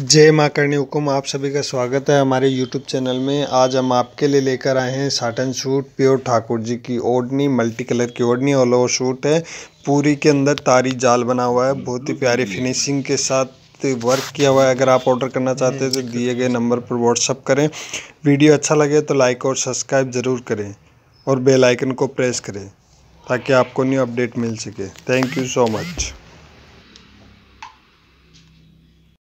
जय माँ करणी हुकुम आप सभी का स्वागत है हमारे यूट्यूब चैनल में आज हम आपके लिए लेकर आए हैं satin suit pure Thakur ji की ओढ़नी मल्टी कलर की ओढ़नी ऑल ओवर सूट है पूरी के अंदर तारी जाल बना हुआ है बहुत ही प्यारी फिनिशिंग के साथ वर्क किया हुआ है अगर आप ऑर्डर करना चाहते हैं तो दिए गए नंबर पर व्हाट्सअप करें वीडियो अच्छा लगे तो लाइक और सब्सक्राइब ज़रूर करें और बेलाइकन को प्रेस करें ताकि आपको न्यू अपडेट मिल सके थैंक यू सो मच